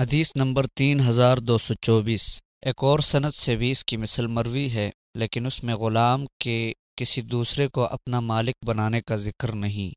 हदीस नंबर तीन हज़ार दो सौ चौबीस एक और सनत से भी इसकी मिसल मरवी है लेकिन उसमें ग़ुलाम के किसी दूसरे को अपना मालिक बनाने का जिक्र नहीं